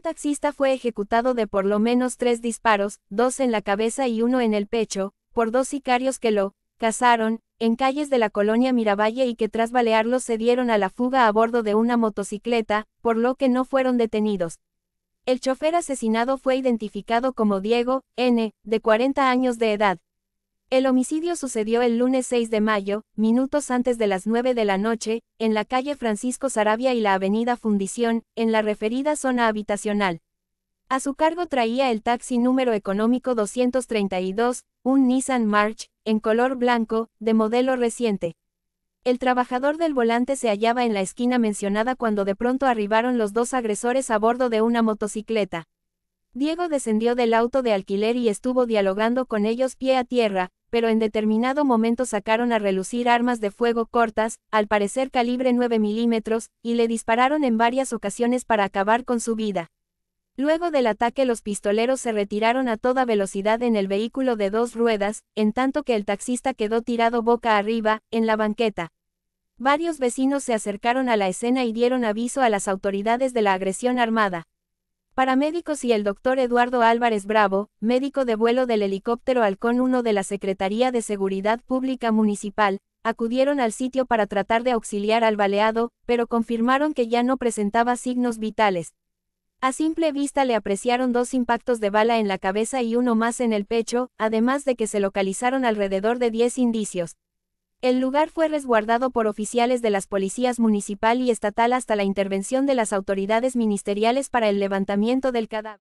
taxista fue ejecutado de por lo menos tres disparos, dos en la cabeza y uno en el pecho, por dos sicarios que lo cazaron, en calles de la colonia Miravalle y que tras balearlo se dieron a la fuga a bordo de una motocicleta, por lo que no fueron detenidos. El chofer asesinado fue identificado como Diego, N., de 40 años de edad. El homicidio sucedió el lunes 6 de mayo, minutos antes de las 9 de la noche, en la calle Francisco Sarabia y la avenida Fundición, en la referida zona habitacional. A su cargo traía el taxi número económico 232, un Nissan March, en color blanco, de modelo reciente. El trabajador del volante se hallaba en la esquina mencionada cuando de pronto arribaron los dos agresores a bordo de una motocicleta. Diego descendió del auto de alquiler y estuvo dialogando con ellos pie a tierra, pero en determinado momento sacaron a relucir armas de fuego cortas, al parecer calibre 9 milímetros, y le dispararon en varias ocasiones para acabar con su vida. Luego del ataque los pistoleros se retiraron a toda velocidad en el vehículo de dos ruedas, en tanto que el taxista quedó tirado boca arriba, en la banqueta. Varios vecinos se acercaron a la escena y dieron aviso a las autoridades de la agresión armada. Paramédicos y el doctor Eduardo Álvarez Bravo, médico de vuelo del helicóptero Halcón 1 de la Secretaría de Seguridad Pública Municipal, acudieron al sitio para tratar de auxiliar al baleado, pero confirmaron que ya no presentaba signos vitales. A simple vista le apreciaron dos impactos de bala en la cabeza y uno más en el pecho, además de que se localizaron alrededor de 10 indicios, el lugar fue resguardado por oficiales de las policías municipal y estatal hasta la intervención de las autoridades ministeriales para el levantamiento del cadáver.